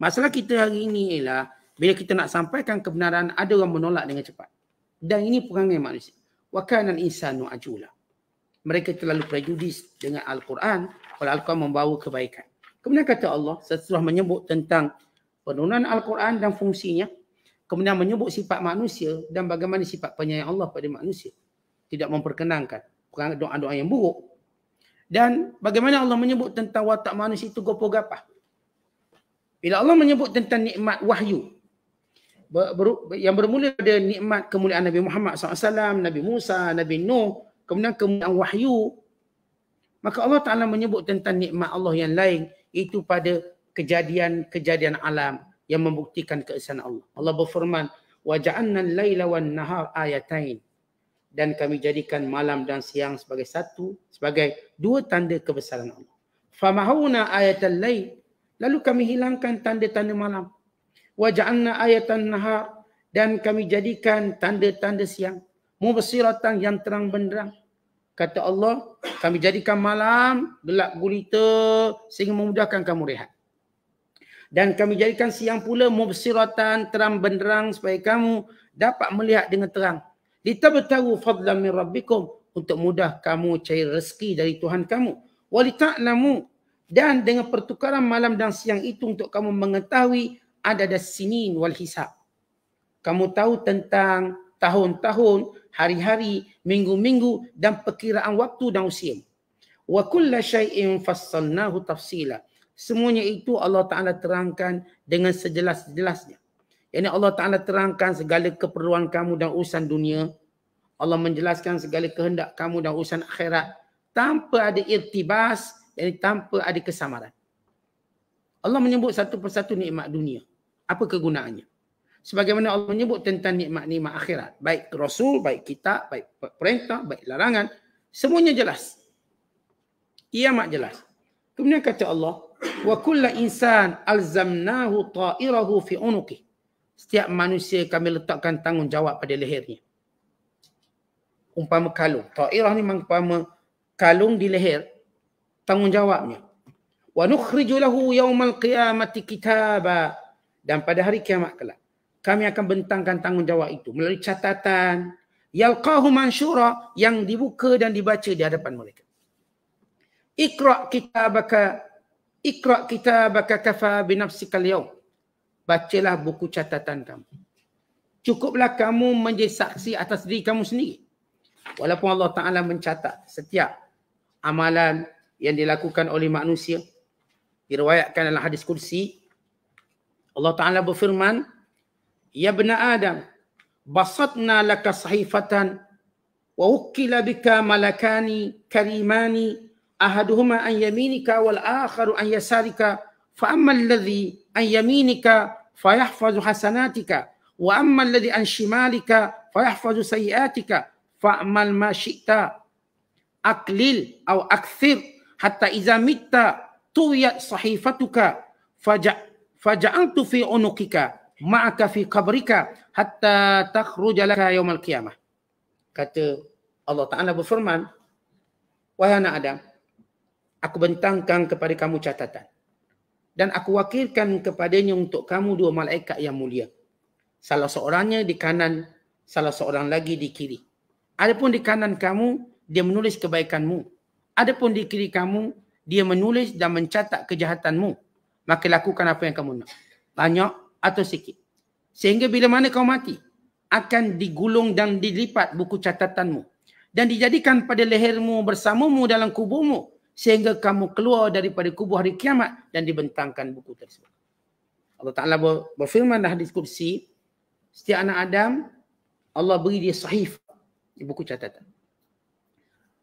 Masalah kita hari ini ialah bila kita nak sampaikan kebenaran ada orang menolak dengan cepat. Dan ini perangai manusia. Wa kana insanu ajula. Mereka terlalu prejudis dengan al-Quran kalau al-Quran membawa kebaikan. Kemudian kata Allah setelah menyebut tentang penurunan al-Quran dan fungsinya, kemudian menyebut sifat manusia dan bagaimana sifat penyayang Allah pada manusia. Tidak memperkenankan bukan doa-doa yang buruk. Dan bagaimana Allah menyebut tentang watak manusia itu gopoh-gapah. Bila Allah menyebut tentang nikmat wahyu yang bermula pada nikmat kemuliaan Nabi Muhammad SAW, Nabi Musa, Nabi Nuh, kemudian kemuliaan wahyu, maka Allah Ta'ala menyebut tentang nikmat Allah yang lain, itu pada kejadian-kejadian alam, yang membuktikan keesaan Allah. Allah berfirman, "Wa ja'alna al-laila wan nahar ayatain." Dan kami jadikan malam dan siang sebagai satu, sebagai dua tanda kebesaran Allah. Famahuna ayat al-lail, lalu kami hilangkan tanda-tanda malam. Wa ja'alna ayatan nahar dan kami jadikan tanda-tanda siang mubsiratan yang terang benderang. Kata Allah, kami jadikan malam gelap gulita sehingga memudahkan kamu rehat dan kami jadikan siang pula mubsiratan terang benderang supaya kamu dapat melihat dengan terang litabtaru fadlan min rabbikum untuk mudah kamu cari rezeki dari Tuhan kamu walita'lamu dan dengan pertukaran malam dan siang itu untuk kamu mengetahui ada ada sinin wal hisab kamu tahu tentang tahun-tahun hari-hari minggu-minggu dan perkiraan waktu dan usia wa kullu shay'in fassalnahu tafsilan Semuanya itu Allah Ta'ala terangkan dengan sejelas-jelasnya. Yang ini Allah Ta'ala terangkan segala keperluan kamu dan urusan dunia. Allah menjelaskan segala kehendak kamu dan urusan akhirat. Tanpa ada irtibas, yang tanpa ada kesamaran. Allah menyebut satu persatu nikmat dunia. Apa kegunaannya? Sebagaimana Allah menyebut tentang nikmat-nikmat akhirat. Baik Rasul, baik kita, baik perintah, baik larangan. Semuanya jelas. Ia mak jelas. Kemudian kata Allah, wa kulla insan alzamnahu ta'irahu fi unuqi setiap manusia kami letakkan tanggungjawab pada lehernya umpama kalung ta'irah ni umpama kalung di leher tanggungjawabnya wa nukhriju lahu yaumal qiyamati kitaba dan pada hari kiamat kelak kami akan bentangkan tanggungjawab itu melalui catatan yalqahu mansura yang dibuka dan dibaca di hadapan mereka ikra kitabaka kita kitabaka kafa binafsika al-yawm. Bacalah buku catatan kamu. Cukuplah kamu menjadi saksi atas diri kamu sendiri. Walaupun Allah Taala mencatat setiap amalan yang dilakukan oleh manusia diriwayatkan dalam hadis kursi Allah Taala berfirman ya bani adam basatna laka sahifatan wa ukila bika malakani karimani ahaduhuma an yaminika wal akharu an yasarika fa amma alladhi an yaminika fayahfazu hasanatika wa amma alladhi an shimalika fayahfazu sayiatika fa'mal ma syi'ta aqlil aw akthir hatta idza mitta tuyat sahifatuka faja faja'antu fi unukika ma'aka fi qabrika hatta takhruj laka yawmal qiyamah kata Allah Taala berfirman wahai anak Adam aku bentangkan kepada kamu catatan. Dan aku wakilkan kepadanya untuk kamu dua malaikat yang mulia. Salah seorangnya di kanan, salah seorang lagi di kiri. Adapun di kanan kamu, dia menulis kebaikanmu. Adapun di kiri kamu, dia menulis dan mencatat kejahatanmu. Maka lakukan apa yang kamu nak. Banyak atau sikit. Sehingga bila mana kau mati, akan digulung dan dilipat buku catatanmu. Dan dijadikan pada lehermu bersamamu dalam kuburmu sehingga kamu keluar daripada kubur hari kiamat dan dibentangkan buku tersebut. Allah Ta'ala berfirman dalam hadis kursi, setiap anak Adam, Allah beri dia sahif di buku catatan.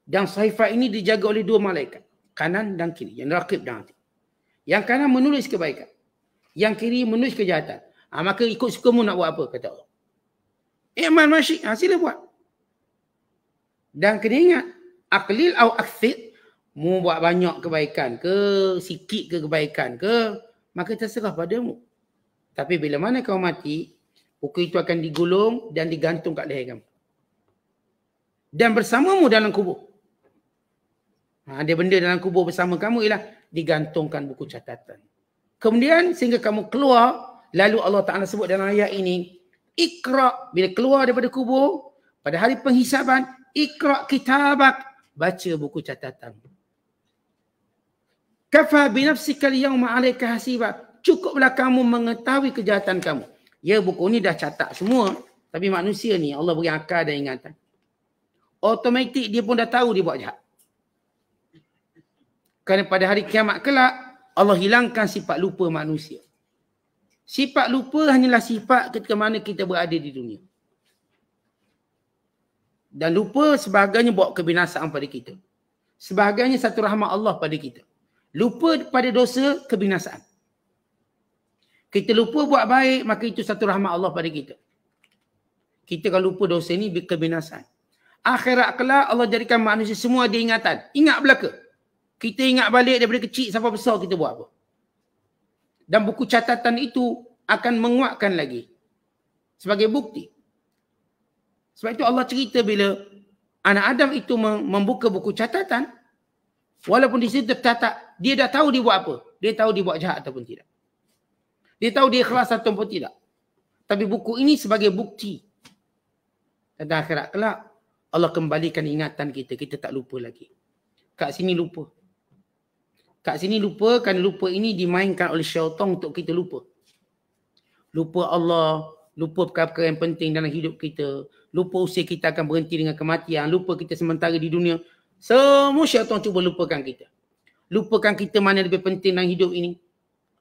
Dan sahifah ini dijaga oleh dua malaikat, kanan dan kiri, yang rakib dan hati. Yang kanan menulis kebaikan. Yang kiri menulis kejahatan. Ha, maka ikut suka mu nak buat apa, kata Allah. Iman masyik, hasilnya ah, buat. Dan kena ingat, aqlil au akfir, mu buat banyak kebaikan ke, sikit ke kebaikan ke, maka terserah padamu. Tapi bila mana kau mati, buku itu akan digulung dan digantung kat leher kamu. Dan bersamamu dalam kubur. Ha, ada benda dalam kubur bersama kamu ialah digantungkan buku catatan. Kemudian sehingga kamu keluar, lalu Allah Ta'ala sebut dalam ayat ini, ikrak bila keluar daripada kubur, pada hari penghisaban, ikrak kitabak, baca buku catatan. Kafa binafsika yang alaika hasiba. Cukuplah kamu mengetahui kejahatan kamu. Ya buku ni dah catat semua. Tapi manusia ni Allah beri akal dan ingatan. Automatik dia pun dah tahu dia buat jahat. Kerana pada hari kiamat kelak Allah hilangkan sifat lupa manusia. Sifat lupa hanyalah sifat ketika mana kita berada di dunia. Dan lupa sebahagiannya bawa kebinasaan pada kita. Sebahagiannya satu rahmat Allah pada kita. Lupa pada dosa, kebinasaan. Kita lupa buat baik, maka itu satu rahmat Allah pada kita. Kita kalau lupa dosa ni, kebinasaan. Akhirat kelak, Allah jadikan manusia semua ada ingatan. Ingat belaka. Kita ingat balik daripada kecil sampai besar kita buat apa. Dan buku catatan itu akan menguatkan lagi. Sebagai bukti. Sebab itu Allah cerita bila anak Adam itu membuka buku catatan. Walaupun di situ tercatat dia dah tahu dia buat apa. Dia tahu dia buat jahat ataupun tidak. Dia tahu dia ikhlas ataupun tidak. Tapi buku ini sebagai bukti. Dan akhirat kelak, Allah kembalikan ingatan kita. Kita tak lupa lagi. Kat sini lupa. Kat sini lupa Kan lupa ini dimainkan oleh syaitan untuk kita lupa. Lupa Allah, lupa perkara-perkara yang penting dalam hidup kita. Lupa usia kita akan berhenti dengan kematian. Lupa kita sementara di dunia. Semua syaitan cuba lupakan kita lupakan kita mana lebih penting dalam hidup ini.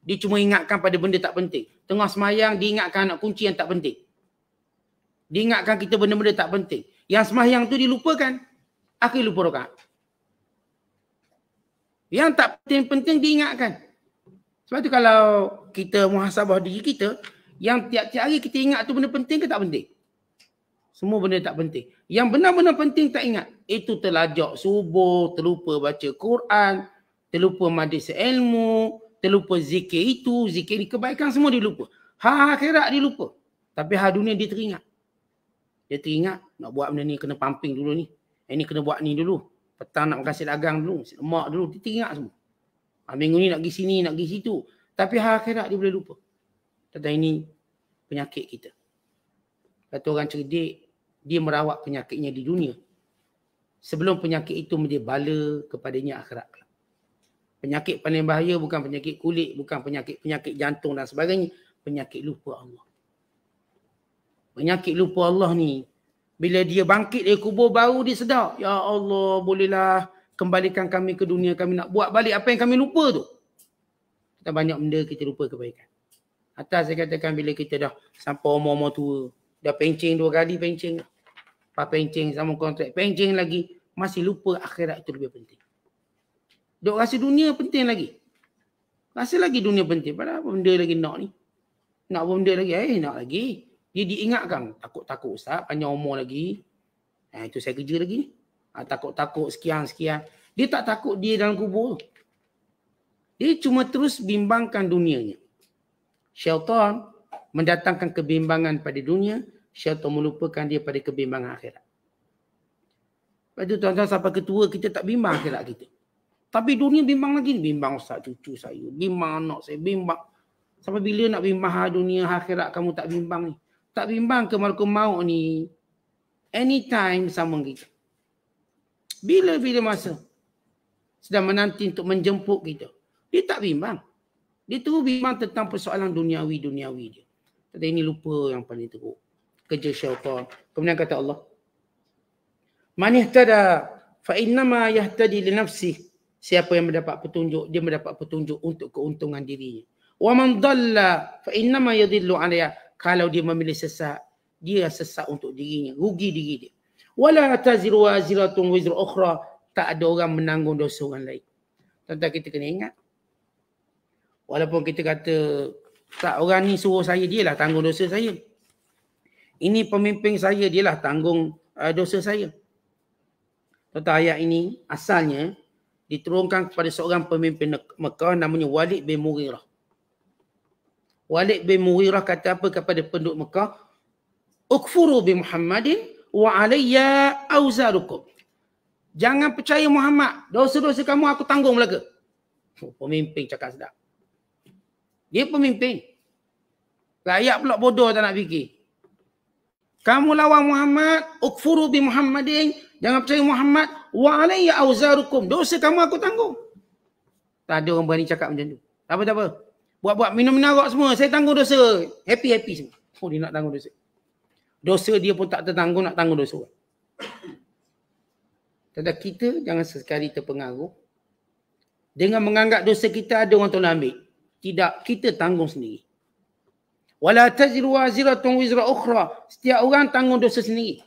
Dia cuma ingatkan pada benda tak penting. Tengah semayang, dia ingatkan anak kunci yang tak penting. Dia ingatkan kita benda-benda tak penting. Yang semayang tu dilupakan. Akhir lupa roka. Yang tak penting-penting diingatkan. Sebab tu kalau kita muhasabah diri kita, yang tiap-tiap hari kita ingat tu benda penting ke tak penting? Semua benda tak penting. Yang benar-benar penting tak ingat. Itu terlajak subuh, terlupa baca Quran, terlupa madis ilmu, terlupa zikir itu, zikir ini, kebaikan semua dilupa. lupa. Ha akhirat dia Tapi ha dunia dia teringat. Dia teringat nak buat benda ni kena pamping dulu ni. Ini eh, kena buat ni dulu. Petang nak makan dagang dulu, mak dulu, dia teringat semua. Ha, minggu ni nak pergi sini, nak pergi situ. Tapi ha akhirat dia boleh lupa. Tentang ini penyakit kita. Kata orang cerdik, dia merawat penyakitnya di dunia. Sebelum penyakit itu menjadi bala kepadanya akhirat kelak. Penyakit paling bahaya bukan penyakit kulit, bukan penyakit penyakit jantung dan sebagainya. Penyakit lupa Allah. Penyakit lupa Allah ni, bila dia bangkit dari kubur baru dia sedar. Ya Allah, bolehlah kembalikan kami ke dunia kami nak buat balik apa yang kami lupa tu. Kita banyak benda kita lupa kebaikan. Atas saya katakan bila kita dah sampai umur-umur tua, dah pencing dua kali pencing, apa pencing sama kontrak pencing lagi, masih lupa akhirat itu lebih penting. Duk rasa dunia penting lagi. Rasa lagi dunia penting. Padahal apa benda lagi nak ni? Nak apa benda lagi? Eh, nak lagi. Dia diingatkan. Takut-takut ustaz. Panjang umur lagi. Eh, itu saya kerja lagi. Ah, takut-takut sekian-sekian. Dia tak takut dia dalam kubur. Dia cuma terus bimbangkan dunianya. Syaitan mendatangkan kebimbangan pada dunia. Syaitan melupakan dia pada kebimbangan akhirat. Lepas tu tuan-tuan sampai ketua kita tak bimbang akhirat kita. Tapi dunia bimbang lagi. Bimbang ustaz cucu saya. Bimbang anak saya. Bimbang. Sampai bila nak bimbang dunia akhirat kamu tak bimbang ni. Tak bimbang ke malukum maut ni. Anytime sama kita. Bila-bila masa sedang menanti untuk menjemput kita. Dia tak bimbang. Dia tu bimbang tentang persoalan duniawi-duniawi dia. Tapi ini lupa yang paling teruk. Kerja syaitan. Kemudian kata Allah. Manih ihtada fa innama yahtadi li siapa yang mendapat petunjuk dia mendapat petunjuk untuk keuntungan dirinya wa man dalla fa inna ma yadhillu alayya kalau dia memilih sesat dia sesat untuk dirinya rugi diri dia wala taziru aziratun wizru ukhra tak ada orang menanggung dosa orang lain tentang kita kena ingat walaupun kita kata tak orang ni suruh saya dia lah tanggung dosa saya ini pemimpin saya dia lah tanggung uh, dosa saya tentang ayat ini asalnya diturunkan kepada seorang pemimpin Mekah namanya Walid bin Mughirah. Walid bin Mughirah kata apa kepada penduduk Mekah? Ukfuru bi Muhammadin wa alayya auzarukum. Jangan percaya Muhammad. Dosa-dosa kamu aku tanggung belaka. Oh, pemimpin cakap sedap. Dia pemimpin. Rakyat pula bodoh tak nak fikir. Kamu lawan Muhammad, ukfuru bi Muhammadin, jangan percaya Muhammad, wa alayya auzarukum. Dosa kamu aku tanggung. Tak ada orang berani cakap macam tu. Tak apa apa. Buat-buat minum minarok semua, saya tanggung dosa. Happy-happy semua. Oh dia nak tanggung dosa. Dosa dia pun tak tertanggung nak tanggung dosa. Tanda kita jangan sesekali terpengaruh dengan menganggap dosa kita ada orang tolong ambil. Tidak, kita tanggung sendiri. Wala tajru wizra ukhra. Setiap orang tanggung dosa sendiri.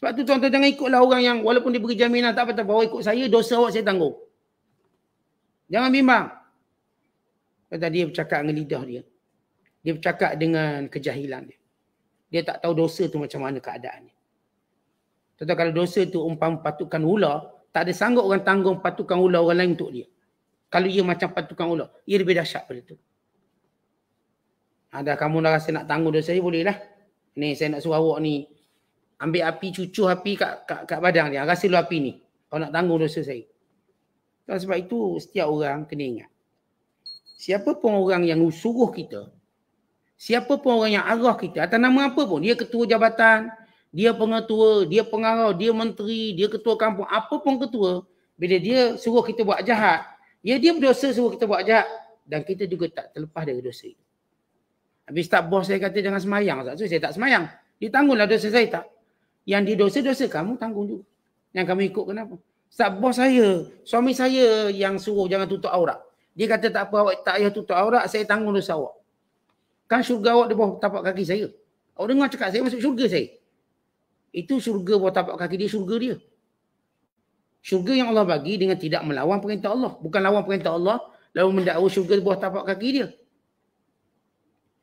Sebab tu tuan-tuan jangan ikutlah orang yang walaupun diberi jaminan tak apa-apa. Bawa ikut saya, dosa awak saya tanggung. Jangan bimbang. Kata dia bercakap dengan lidah dia. Dia bercakap dengan kejahilan dia. Dia tak tahu dosa tu macam mana keadaannya. Tentu kalau dosa tu umpam patukan ular, tak ada sanggup orang tanggung patukan ular orang lain untuk dia. Kalau dia macam patukan ular, dia lebih dahsyat pada tu. Ada kamu dah rasa nak tanggung dosa saya bolehlah. Ni saya nak suruh awak ni ambil api cucu api kat kat, kat badang dia ah, rasa lu api ni kau nak tanggung dosa saya dan sebab itu setiap orang kena ingat siapa pun orang yang suruh kita siapa pun orang yang arah kita atas nama apa pun dia ketua jabatan dia pengetua dia pengarah dia menteri dia ketua kampung apa pun ketua bila dia suruh kita buat jahat ya dia berdosa suruh kita buat jahat dan kita juga tak terlepas dari dosa itu habis tak bos saya kata jangan semayang so, saya tak semayang dia tanggunglah dosa saya tak yang di dosa dosa kamu tanggung juga. Yang kamu ikut kenapa? Ustaz bos saya, suami saya yang suruh jangan tutup aurat. Dia kata tak apa awak tak payah tutup aurat, saya tanggung dosa awak. Kan syurga awak di bawah tapak kaki saya. Awak dengar cakap saya masuk syurga saya. Itu syurga bawah tapak kaki dia, syurga dia. Syurga yang Allah bagi dengan tidak melawan perintah Allah. Bukan lawan perintah Allah, lalu mendakwa syurga bawah tapak kaki dia.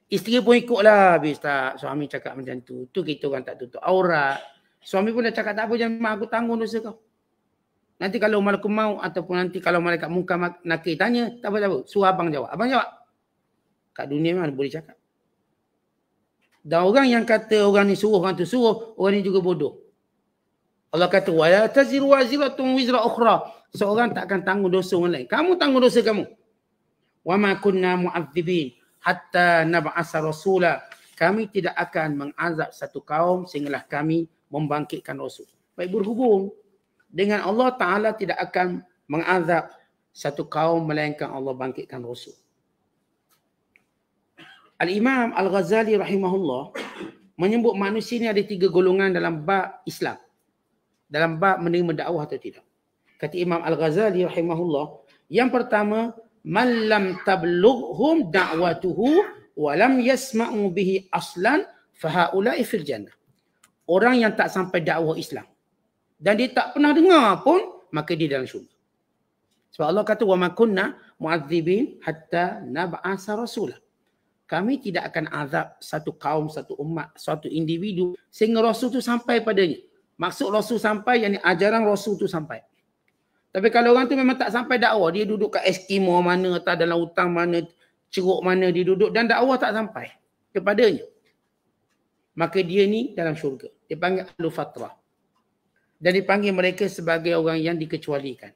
Isteri pun ikutlah habis tak suami cakap macam tu. Tu kita orang tak tutup aurat. Suami pun dah cakap tak apa jangan mak aku tanggung dosa kau. Nanti kalau mak aku mau ataupun nanti kalau malaikat muka nakir tanya tak apa-apa. Suruh abang jawab. Abang jawab. Kat dunia mana boleh cakap. Dan orang yang kata orang ni suruh orang tu suruh orang ni juga bodoh. Allah kata wala taziru waziratun wizra ukhra. Seorang takkan tanggung dosa orang lain. Kamu tanggung dosa kamu. Wa ma kunna mu'adzibin hatta nab'asa rasula kami tidak akan mengazab satu kaum sehinggalah kami membangkitkan rasul baik berhubung dengan Allah taala tidak akan mengazab satu kaum melainkan Allah bangkitkan rasul Al-Imam Al-Ghazali rahimahullah menyebut manusia ini ada tiga golongan dalam bab Islam. Dalam bab menerima dakwah atau tidak. Kata Imam Al-Ghazali rahimahullah, yang pertama man lam tablughhum da'watuhu wa lam yasma'u bihi aslan fa haula'i fil jannah orang yang tak sampai dakwah Islam dan dia tak pernah dengar pun maka dia dalam syurga sebab Allah kata wa ma kunna mu'adzibin hatta nab'asa rasula kami tidak akan azab satu kaum, satu umat, satu individu sehingga Rasul tu sampai padanya. Maksud Rasul sampai, yang ajaran Rasul tu sampai. Tapi kalau orang tu memang tak sampai dakwah, dia duduk kat Eskimo mana atau dalam hutang mana, ceruk mana dia duduk dan dakwah tak sampai kepadanya. Maka dia ni dalam syurga. Dia panggil Ahlu Fatrah. Dan dipanggil mereka sebagai orang yang dikecualikan.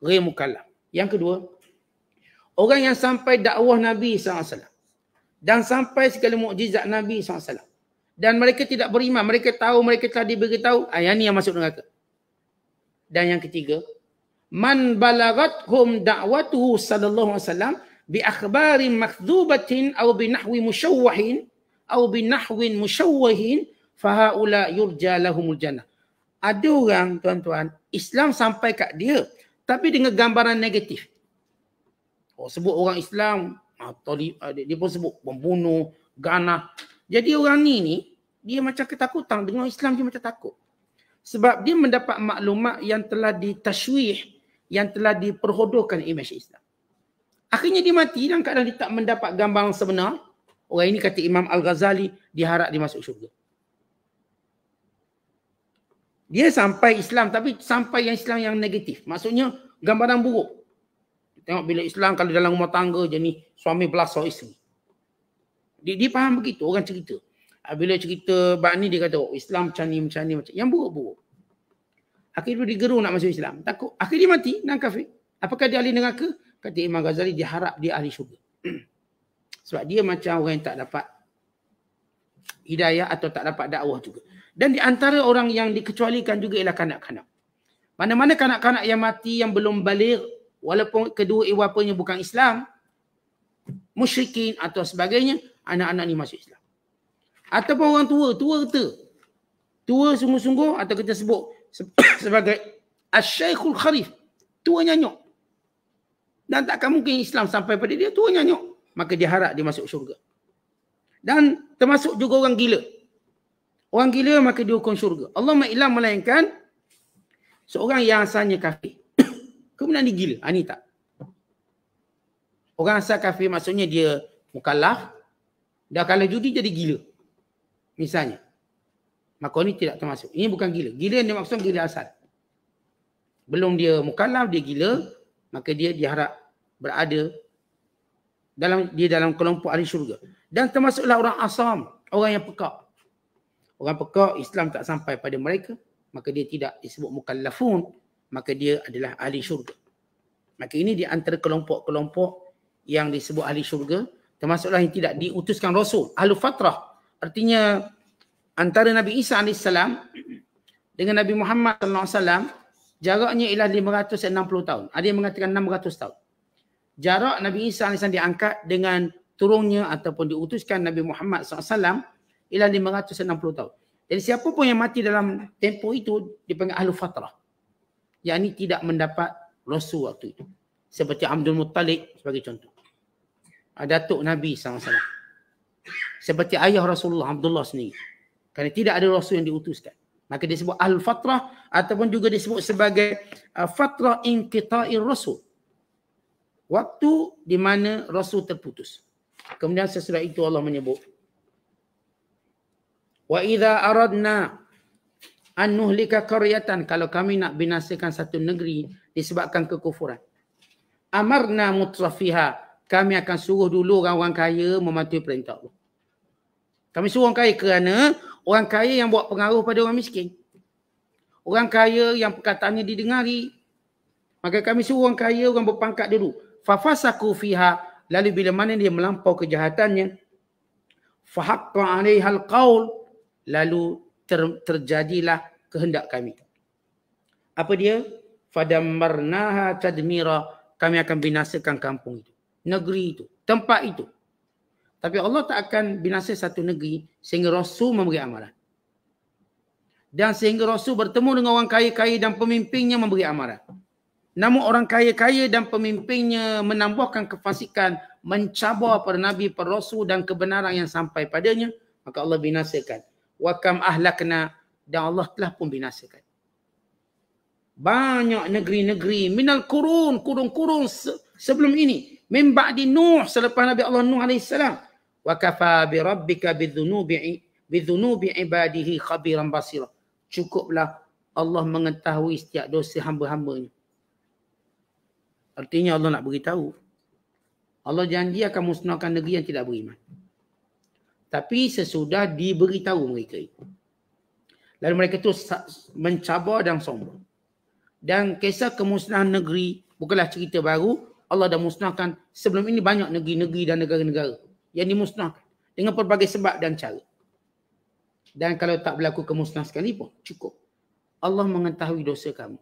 Rimukalam. Yang kedua, orang yang sampai dakwah Nabi SAW dan sampai segala mukjizat Nabi SAW dan mereka tidak beriman, mereka tahu mereka telah diberitahu, ah, yang ni yang masuk neraka. Dan yang ketiga, man balagathum da'watuhu sallallahu alaihi wasallam bi akhbarin makhdhubatin aw bi nahwi mushawwahin aw bi nahwin mushawwahin fa haula yurja lahumul jannah ada orang tuan-tuan Islam sampai kat dia tapi dengan gambaran negatif oh sebut orang Islam atau ah, ah, dia pun sebut pembunuh ganah jadi orang ni ni dia macam ketakutan dengan Islam dia macam takut sebab dia mendapat maklumat yang telah ditashwih yang telah diperhodohkan imej Islam. Akhirnya dia mati dan kadang dia tak mendapat gambaran sebenar. Orang ini kata Imam Al-Ghazali diharap dia masuk syurga. Dia sampai Islam tapi sampai yang Islam yang negatif. Maksudnya gambaran buruk. Tengok bila Islam kalau dalam rumah tangga je ni suami belasah isteri. Dia, dia faham begitu orang cerita. Bila cerita bak dia kata oh, Islam macam ni macam ni macam Yang buruk-buruk. Akhir dia digeru nak masuk Islam. Takut. akhir dia mati, nak kafir. Apakah dia ahli neraka? Kata Imam Ghazali, dia harap dia ahli syurga. Sebab dia macam orang yang tak dapat hidayah atau tak dapat dakwah juga. Dan di antara orang yang dikecualikan juga ialah kanak-kanak. Mana-mana kanak-kanak yang mati yang belum balik walaupun kedua iwapanya bukan Islam, musyrikin atau sebagainya, anak-anak ni masuk Islam. Ataupun orang tua, tua kata. Tua sungguh-sungguh atau kita sebut sebagai asyikhul kharif tua nyanyuk dan takkan mungkin Islam sampai pada dia tua nyanyuk maka dia harap dia masuk syurga dan termasuk juga orang gila orang gila maka dia hukum syurga Allah ma'ilam melainkan seorang yang asalnya kafir kemudian dia gila ha, tak orang asal kafir maksudnya dia mukallaf dah kalah judi jadi gila misalnya Maka ini tidak termasuk. Ini bukan gila. Gila ni maksud gila asal. Belum dia mukallaf, dia gila. Maka dia diharap berada dalam dia dalam kelompok ahli syurga. Dan termasuklah orang asam. Orang yang pekak. Orang pekak, Islam tak sampai pada mereka. Maka dia tidak disebut mukallafun. Maka dia adalah ahli syurga. Maka ini di antara kelompok-kelompok yang disebut ahli syurga. Termasuklah yang tidak diutuskan Rasul. Ahlu fatrah. Artinya antara Nabi Isa AS dengan Nabi Muhammad SAW jaraknya ialah 560 tahun. Ada yang mengatakan 600 tahun. Jarak Nabi Isa AS diangkat dengan turunnya ataupun diutuskan Nabi Muhammad SAW ialah 560 tahun. Jadi siapa pun yang mati dalam tempoh itu dipanggil ahlu fatrah. Yang ini tidak mendapat rasul waktu itu. Seperti Abdul Muttalib sebagai contoh. Ah, Datuk Nabi SAW. Seperti ayah Rasulullah Abdullah sendiri kerana tidak ada rasul yang diutuskan maka dia disebut al-fatrah ataupun juga disebut sebagai uh, fatrah inqita'ir rasul waktu di mana rasul terputus kemudian sesudah itu Allah menyebut wa idza aradna an nuhlika qaryatan kalau kami nak binasakan satu negeri disebabkan kekufuran amarna mutrafiha kami akan suruh dulu orang-orang kaya mematuhi perintah Allah. Kami suruh orang kaya kerana orang kaya yang buat pengaruh pada orang miskin. Orang kaya yang perkataannya didengari. Maka kami suruh orang kaya orang berpangkat dulu. Fafasaku fiha lalu bila mana dia melampau kejahatannya fahaqqa alaihal qaul lalu ter, terjadilah kehendak kami. Apa dia? Fadammarnaha tadmira kami akan binasakan kampung itu, negeri itu, tempat itu. Tapi Allah tak akan binasa satu negeri sehingga Rasul memberi amaran. Dan sehingga Rasul bertemu dengan orang kaya-kaya dan pemimpinnya memberi amaran. Namun orang kaya-kaya dan pemimpinnya menambahkan kefasikan, mencabar pada Nabi, pada Rasul dan kebenaran yang sampai padanya, maka Allah binasakan. Wakam ahlakna dan Allah telah pun binasakan. Banyak negeri-negeri minal kurun, kurun-kurun sebelum ini. Min di Nuh selepas Nabi Allah Nuh AS. وكفى Rabbika بالذنوب بذنوب عباده خبيرا بصيرا cukuplah Allah mengetahui setiap dosa hamba-hambanya artinya Allah nak beritahu Allah janji akan musnahkan negeri yang tidak beriman tapi sesudah diberitahu mereka itu lalu mereka itu mencabar dan sombong dan kisah kemusnahan negeri bukanlah cerita baru Allah dah musnahkan sebelum ini banyak negeri-negeri dan negara-negara yang dimusnahkan dengan pelbagai sebab dan cara. Dan kalau tak berlaku kemusnah sekali pun, cukup. Allah mengetahui dosa kamu.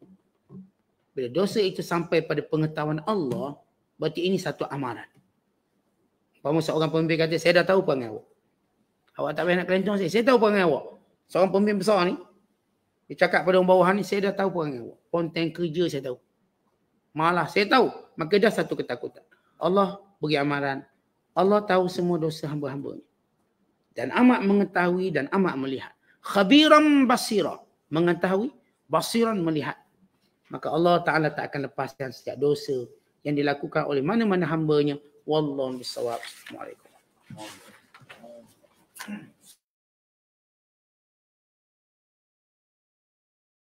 Bila dosa itu sampai pada pengetahuan Allah, berarti ini satu amaran. Pertama seorang pemimpin kata, saya dah tahu perangai awak. Awak tak payah nak kelentong saya, saya tahu perangai awak. Seorang pemimpin besar ni, dia cakap pada orang bawahan ni, saya dah tahu perangai awak. Konten kerja saya tahu. Malah saya tahu. Maka dah satu ketakutan. Allah bagi amaran, Allah tahu semua dosa hamba-hambanya. Dan amat mengetahui dan amat melihat. Khabiran basira. Mengetahui, basiran melihat. Maka Allah Ta'ala tak akan lepaskan setiap dosa yang dilakukan oleh mana-mana hambanya. Wallahu bisawab. Assalamualaikum.